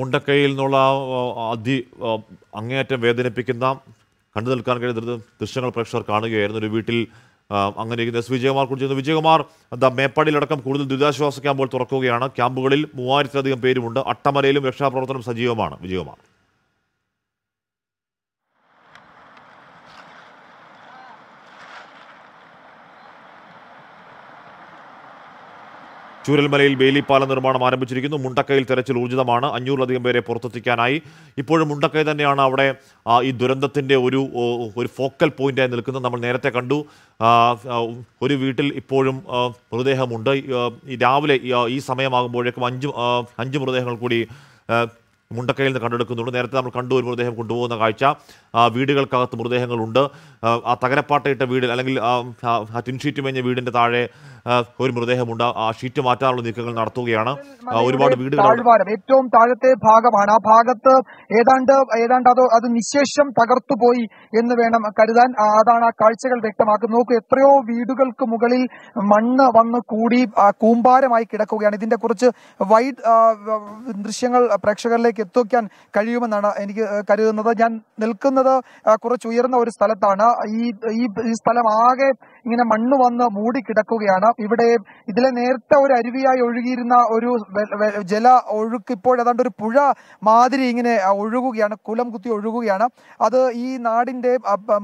മുണ്ടക്കയിൽ നിന്നുള്ള അതി അങ്ങേയറ്റം വേദനിപ്പിക്കുന്ന കണ്ടു നിൽക്കാൻ കഴിയുന്ന ദൃശ്യങ്ങൾ പ്രേക്ഷകർ കാണുകയായിരുന്നു ഒരു വീട്ടിൽ അങ്ങനെ ഇരിക്കുന്ന എസ് വിജയകുമാർ കുറിച്ച് വിജയകുമാർ എന്താ മേപ്പാടിയിലടക്കം കൂടുതൽ ദുരിതാശ്വാസ ക്യാമ്പുകൾ തുറക്കുകയാണ് ക്യാമ്പുകളിൽ മൂവായിരത്തിലധികം പേരുമുണ്ട് അട്ടമലയിലും രക്ഷാപ്രവർത്തനം സജീവമാണ് വിജയകുമാർ ചൂരൽമലയിൽ ബേലിപ്പാല നിർമ്മാണം ആരംഭിച്ചിരിക്കുന്നു മുണ്ടക്കയിൽ തെരച്ചിൽ ഊർജിതമാണ് അഞ്ഞൂറിലധികം പേരെ പുറത്തെത്തിക്കാനായി ഇപ്പോഴും മുണ്ടക്കൈ തന്നെയാണ് അവിടെ ഈ ദുരന്തത്തിൻ്റെ ഒരു ഒരു ഫോക്കൽ പോയിൻ്റായി നിൽക്കുന്നത് നമ്മൾ നേരത്തെ കണ്ടു ഒരു വീട്ടിൽ ഇപ്പോഴും മൃതദേഹമുണ്ട് രാവിലെ ഈ സമയമാകുമ്പോഴേക്കും അഞ്ച് അഞ്ച് മൃതദേഹങ്ങൾ കൂടി മുണ്ടക്കയിൽ നിന്ന് കണ്ടെടുക്കുന്നുണ്ട് നേരത്തെ നമ്മൾ കണ്ടു ഒരു മൃതദേഹം കൊണ്ടുപോകുന്ന കാഴ്ച വീടുകൾക്കകത്ത് മൃതദേഹങ്ങളുണ്ട് ആ തകരപ്പാട്ടയിട്ട വീട് അല്ലെങ്കിൽ ആ ടിൻഷീറ്റ് മേഞ്ഞ വീടിൻ്റെ താഴെ ഒരു മൃതദേഹമുണ്ട് ആ ഷീറ്റ് മാറ്റാനുള്ള നീക്കങ്ങൾ നടത്തുകയാണ് ഒരുപാട് വീടുകൾ ഏറ്റവും താഴത്തെ ഭാഗമാണ് ആ ഭാഗത്ത് ഏതാണ്ട് ഏതാണ്ട് അത് അത് നിശേഷം തകർത്തുപോയി എന്ന് വേണം കരുതാൻ അതാണ് ആ കാഴ്ചകൾ വ്യക്തമാക്കുന്നത് നോക്കൂ എത്രയോ വീടുകൾക്ക് മുകളിൽ മണ്ണ് വന്ന് കൂടി കൂമ്പാരമായി കിടക്കുകയാണ് ഇതിന്റെ കുറച്ച് വൈഡ് ദൃശ്യങ്ങൾ പ്രേക്ഷകരിലേക്ക് എത്തിക്കാൻ കഴിയുമെന്നാണ് എനിക്ക് കരുതുന്നത് ഞാൻ നിൽക്കുന്നത് കുറച്ച് ഉയർന്ന ഒരു സ്ഥലത്താണ് ഈ ഈ സ്ഥലം ആകെ ഇങ്ങനെ മണ്ണ് വന്ന് മൂടിക്കിടക്കുകയാണ് ഇവിടെ ഇതിലെ നേരത്തെ ഒരു അരുവിയായി ഒഴുകിയിരുന്ന ഒരു ജല ഒഴുക്ക് ഇപ്പോൾ ഏതാണ്ട് ഒരു പുഴ മാതിരി ഇങ്ങനെ ഒഴുകുകയാണ് കുലം കുത്തി ഒഴുകുകയാണ് അത് ഈ നാടിന്റെ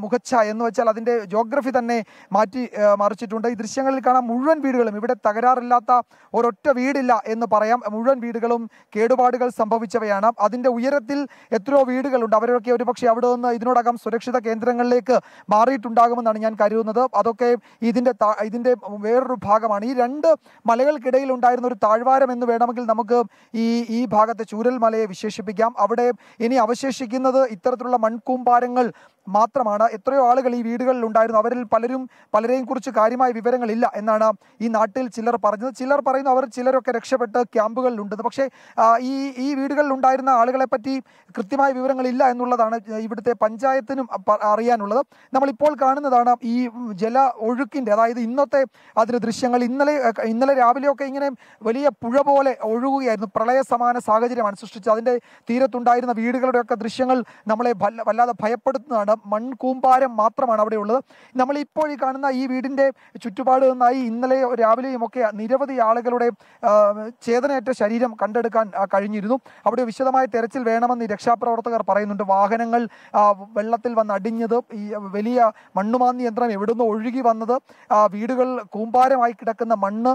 മുഖച്ഛ എന്ന് വെച്ചാൽ അതിന്റെ ജോഗ്രഫി തന്നെ മാറ്റി മറിച്ചിട്ടുണ്ട് ഈ ദൃശ്യങ്ങളിൽ കാണാൻ മുഴുവൻ വീടുകളും ഇവിടെ തകരാറില്ലാത്ത ഒരൊറ്റ വീടില്ല എന്ന് പറയാം മുഴുവൻ വീടുകളും കേടുപാടുകൾ സംഭവിച്ചവയാണ് അതിന്റെ ഉയരത്തിൽ എത്രയോ വീടുകളുണ്ട് അവരൊക്കെ ഒരുപക്ഷെ അവിടെ നിന്ന് ഇതിനോടകം സുരക്ഷിത കേന്ദ്രങ്ങളിലേക്ക് മാറിയിട്ടുണ്ടാകുമെന്നാണ് ഞാൻ കരുതുന്നത് അതൊക്കെ ഇതൊക്കെ ഇതിൻ്റെ ഇതിൻ്റെ വേറൊരു ഭാഗമാണ് ഈ രണ്ട് മലകൾക്കിടയിൽ ഉണ്ടായിരുന്ന ഒരു താഴ്വാരം എന്ന് വേണമെങ്കിൽ നമുക്ക് ഈ ഈ ഭാഗത്തെ ചൂരൽ മലയെ വിശേഷിപ്പിക്കാം അവിടെ ഇനി അവശേഷിക്കുന്നത് ഇത്തരത്തിലുള്ള മൺകൂമ്പാരങ്ങൾ മാത്രമാണ് എത്രയോ ആളുകൾ ഈ വീടുകളിൽ ഉണ്ടായിരുന്നു അവരിൽ പലരും പലരെയും കുറിച്ച് കാര്യമായ വിവരങ്ങളില്ല എന്നാണ് ഈ നാട്ടിൽ ചിലർ പറഞ്ഞത് ചിലർ പറയുന്നു അവർ ചിലരൊക്കെ രക്ഷപ്പെട്ട് ക്യാമ്പുകളിലുണ്ടെന്ന് പക്ഷേ ഈ ഈ വീടുകളിൽ ഉണ്ടായിരുന്ന ആളുകളെ പറ്റി കൃത്യമായ വിവരങ്ങളില്ല എന്നുള്ളതാണ് ഇവിടുത്തെ പഞ്ചായത്തിനും അറിയാനുള്ളത് നമ്മളിപ്പോൾ കാണുന്നതാണ് ഈ ജല ഒഴുക്കിൻ്റെ അതായത് ഇന്നത്തെ അതിൻ്റെ ദൃശ്യങ്ങൾ ഇന്നലെ ഇന്നലെ രാവിലെയൊക്കെ ഇങ്ങനെ വലിയ പുഴ പോലെ ഒഴുകുകയായിരുന്നു പ്രളയ സമാന സാഹചര്യമാണ് സൃഷ്ടിച്ചത് അതിൻ്റെ തീരത്തുണ്ടായിരുന്ന വീടുകളുടെയൊക്കെ ദൃശ്യങ്ങൾ നമ്മളെ വല്ലാതെ ഭയപ്പെടുത്തുന്നതാണ് മൺകൂമ്പാരം മാത്രമാണ് അവിടെ ഉള്ളത് ഇപ്പോൾ ഈ കാണുന്ന ഈ വീടിൻ്റെ ചുറ്റുപാട് നിന്നായി ഇന്നലെ രാവിലെയുമൊക്കെ നിരവധി ആളുകളുടെ ചേതനയേറ്റ ശരീരം കണ്ടെടുക്കാൻ കഴിഞ്ഞിരുന്നു അവിടെ വിശദമായ തെരച്ചിൽ വേണമെന്ന് രക്ഷാപ്രവർത്തകർ പറയുന്നുണ്ട് വാഹനങ്ങൾ വെള്ളത്തിൽ വന്ന് അടിഞ്ഞത് ഈ വലിയ മണ്ണുമാന്തി യന്ത്രം എവിടുന്ന് ഒഴുകി വന്നത് വീടുകൾ കൂമ്പാരമായി കിടക്കുന്ന മണ്ണ്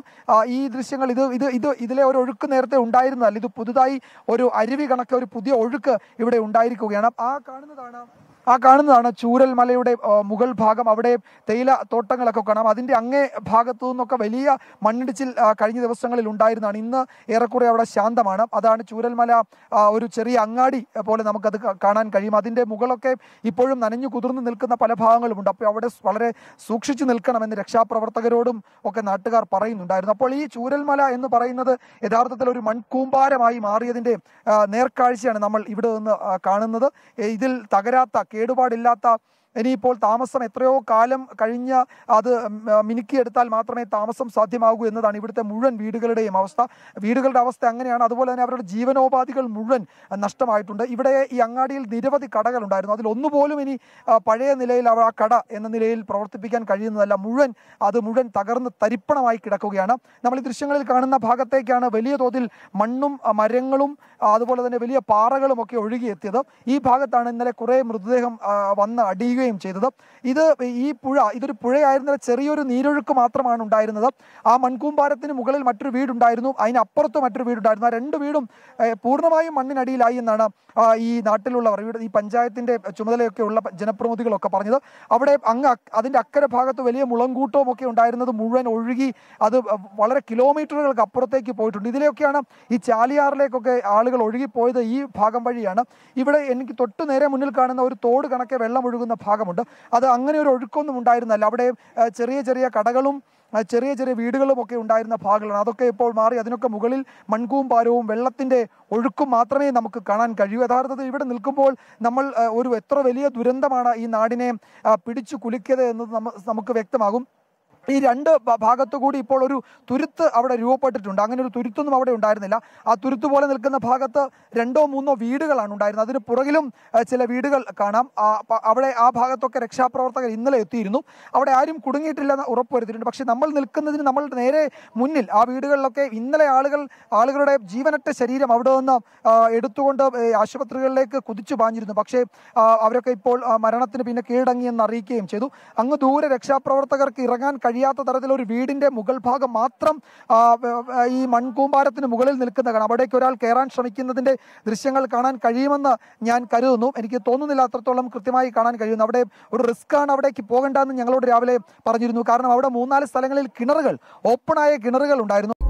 ഈ ദൃശ്യങ്ങൾ ഇത് ഇത് ഇത് ഇതിലെ ഒരു ഒഴുക്ക് നേരത്തെ ഉണ്ടായിരുന്നതല്ല ഇത് പുതുതായി ഒരു അരുവി കണക്കെ ഒരു പുതിയ ഒഴുക്ക് ഇവിടെ ഉണ്ടായിരിക്കുകയാണ് ആ കാണുന്നതാണ് ആ കാണുന്നതാണ് ചൂരൽമലയുടെ മുകൾ ഭാഗം അവിടെ തേയില തോട്ടങ്ങളൊക്കെ കാണാം അതിൻ്റെ അങ്ങേ ഭാഗത്തു നിന്നൊക്കെ വലിയ മണ്ണിടിച്ചിൽ കഴിഞ്ഞ ദിവസങ്ങളിൽ ഉണ്ടായിരുന്നതാണ് ഇന്ന് ഏറെക്കുറെ അവിടെ ശാന്തമാണ് അതാണ് ചൂരൽമല ഒരു ചെറിയ അങ്ങാടി പോലെ നമുക്കത് കാണാൻ കഴിയും അതിൻ്റെ മുകളൊക്കെ ഇപ്പോഴും നനഞ്ഞു കുതിർന്ന് നിൽക്കുന്ന പല ഭാഗങ്ങളുമുണ്ട് അപ്പോൾ അവിടെ വളരെ സൂക്ഷിച്ചു നിൽക്കണമെന്ന് രക്ഷാപ്രവർത്തകരോടും ഒക്കെ നാട്ടുകാർ പറയുന്നുണ്ടായിരുന്നു അപ്പോൾ ഈ ചൂരൽമല എന്ന് പറയുന്നത് യഥാർത്ഥത്തിൽ ഒരു മൺകൂമ്പാരമായി മാറിയതിൻ്റെ നേർക്കാഴ്ചയാണ് നമ്മൾ ഇവിടെ നിന്ന് കാണുന്നത് ഇതിൽ തകരാത്ത കേടുപാടില്ലാത്ത ഇനിയിപ്പോൾ താമസം എത്രയോ കാലം കഴിഞ്ഞ് അത് മിനുക്കിയെടുത്താൽ മാത്രമേ താമസം സാധ്യമാകൂ എന്നതാണ് ഇവിടുത്തെ മുഴുവൻ വീടുകളുടെയും അവസ്ഥ വീടുകളുടെ അവസ്ഥ അങ്ങനെയാണ് അതുപോലെ തന്നെ അവരുടെ ജീവനോപാധികൾ മുഴുവൻ നഷ്ടമായിട്ടുണ്ട് ഇവിടെ ഈ അങ്ങാടിയിൽ നിരവധി കടകളുണ്ടായിരുന്നു അതിൽ ഒന്നുപോലും ഇനി പഴയ നിലയിൽ അവർ ആ കട എന്ന നിലയിൽ പ്രവർത്തിപ്പിക്കാൻ കഴിയുന്നതല്ല മുഴുവൻ അത് മുഴുവൻ തകർന്ന് തരിപ്പണമായി കിടക്കുകയാണ് നമ്മൾ ഈ ദൃശ്യങ്ങളിൽ കാണുന്ന ഭാഗത്തേക്കാണ് വലിയ തോതിൽ മണ്ണും മരങ്ങളും അതുപോലെ തന്നെ വലിയ പാറകളും ഒക്കെ ഒഴുകിയെത്തിയത് ഈ ഭാഗത്താണ് ഇന്നലെ കുറേ മൃതദേഹം വന്ന് അടിയുക വീഴുകയും ചെയ്തത് ഇത് ഈ പുഴ ഇതൊരു പുഴയായിരുന്ന ചെറിയൊരു നീരൊഴുക്ക് മാത്രമാണ് ഉണ്ടായിരുന്നത് ആ മൺകൂമ്പാരത്തിന് മുകളിൽ മറ്റൊരു വീടുണ്ടായിരുന്നു അതിനപ്പുറത്ത് മറ്റൊരു വീടുണ്ടായിരുന്നു ആ രണ്ട് വീടും പൂർണ്ണമായും മണ്ണിനടിയിലായി എന്നാണ് ഈ നാട്ടിലുള്ളവർ ഈ പഞ്ചായത്തിന്റെ ചുമതലയൊക്കെ ഉള്ള ജനപ്രതിനിധികളൊക്കെ പറഞ്ഞത് അവിടെ അങ്ങ് അതിന്റെ അക്കരെ ഭാഗത്ത് വലിയ മുളങ്കൂട്ടവും ഒക്കെ ഉണ്ടായിരുന്നത് മുഴുവൻ ഒഴുകി അത് വളരെ കിലോമീറ്ററുകൾക്ക് അപ്പുറത്തേക്ക് പോയിട്ടുണ്ട് ഇതിലെയൊക്കെയാണ് ഈ ചാലിയാറിലേക്കൊക്കെ ആളുകൾ ഒഴുകിപ്പോയത് ഈ ഭാഗം വഴിയാണ് ഇവിടെ എനിക്ക് തൊട്ടു നേരെ മുന്നിൽ കാണുന്ന ഒരു തോട് കണക്കെ വെള്ളം ഒഴുകുന്ന ഭാഗമുണ്ട് അത് അങ്ങനെ ഒരു ഒഴുക്കൊന്നും ഉണ്ടായിരുന്നല്ല അവിടെ ചെറിയ ചെറിയ കടകളും ചെറിയ ചെറിയ വീടുകളും ഒക്കെ ഉണ്ടായിരുന്ന ഭാഗങ്ങളാണ് അതൊക്കെ ഇപ്പോൾ മാറി അതിനൊക്കെ മുകളിൽ മൺകൂം പാരവും വെള്ളത്തിൻ്റെ ഒഴുക്കും മാത്രമേ നമുക്ക് കാണാൻ കഴിയൂ യഥാർത്ഥത്തിൽ ഇവിടെ നിൽക്കുമ്പോൾ നമ്മൾ ഒരു എത്ര വലിയ ദുരന്തമാണ് ഈ നാടിനെ പിടിച്ചു കുലിക്കത് എന്നത് നമുക്ക് വ്യക്തമാകും ഈ രണ്ട് ഭാഗത്തു കൂടി ഇപ്പോൾ ഒരു തുരുത്ത് അവിടെ രൂപപ്പെട്ടിട്ടുണ്ട് അങ്ങനെ ഒരു തുരുത്തൊന്നും അവിടെ ഉണ്ടായിരുന്നില്ല ആ തുരുത്ത് പോലെ നിൽക്കുന്ന ഭാഗത്ത് രണ്ടോ മൂന്നോ വീടുകളാണ് ഉണ്ടായിരുന്നത് അതിന് പുറകിലും ചില വീടുകൾ കാണാം അവിടെ ആ ഭാഗത്തൊക്കെ രക്ഷാപ്രവർത്തകർ ഇന്നലെ എത്തിയിരുന്നു അവിടെ ആരും കുടുങ്ങിയിട്ടില്ലെന്ന് ഉറപ്പുവരുത്തിയിട്ടുണ്ട് പക്ഷേ നമ്മൾ നിൽക്കുന്നതിന് നമ്മളുടെ നേരെ മുന്നിൽ ആ വീടുകളിലൊക്കെ ഇന്നലെ ആളുകൾ ആളുകളുടെ ജീവനറ്റ ശരീരം അവിടെ നിന്ന് എടുത്തുകൊണ്ട് ആശുപത്രികളിലേക്ക് കുതിച്ചു പാഞ്ഞിരുന്നു പക്ഷേ അവരൊക്കെ ഇപ്പോൾ മരണത്തിന് പിന്നെ കീഴടങ്ങിയെന്ന് അറിയിക്കുകയും ചെയ്തു അങ്ങ് ദൂരെ രക്ഷാപ്രവർത്തകർക്ക് ഇറങ്ങാൻ കഴിയാത്ത തരത്തിൽ ഒരു വീടിന്റെ മുകൾ ഭാഗം മാത്രം ഈ മൺകൂമ്പാരത്തിന് മുകളിൽ നിൽക്കുന്നതാണ് അവിടേക്ക് ഒരാൾ കയറാൻ ശ്രമിക്കുന്നതിന്റെ ദൃശ്യങ്ങൾ കാണാൻ കഴിയുമെന്ന് ഞാൻ കരുതുന്നു എനിക്ക് തോന്നുന്നില്ല അത്രത്തോളം കൃത്യമായി കാണാൻ കഴിയുന്നു അവിടെ ഒരു റിസ്ക് ആണ് അവിടേക്ക് പോകേണ്ടതെന്ന് ഞങ്ങളോട് രാവിലെ പറഞ്ഞിരുന്നു കാരണം അവിടെ മൂന്നാല് സ്ഥലങ്ങളിൽ കിണറുകൾ ഓപ്പണായ കിണറുകൾ ഉണ്ടായിരുന്നു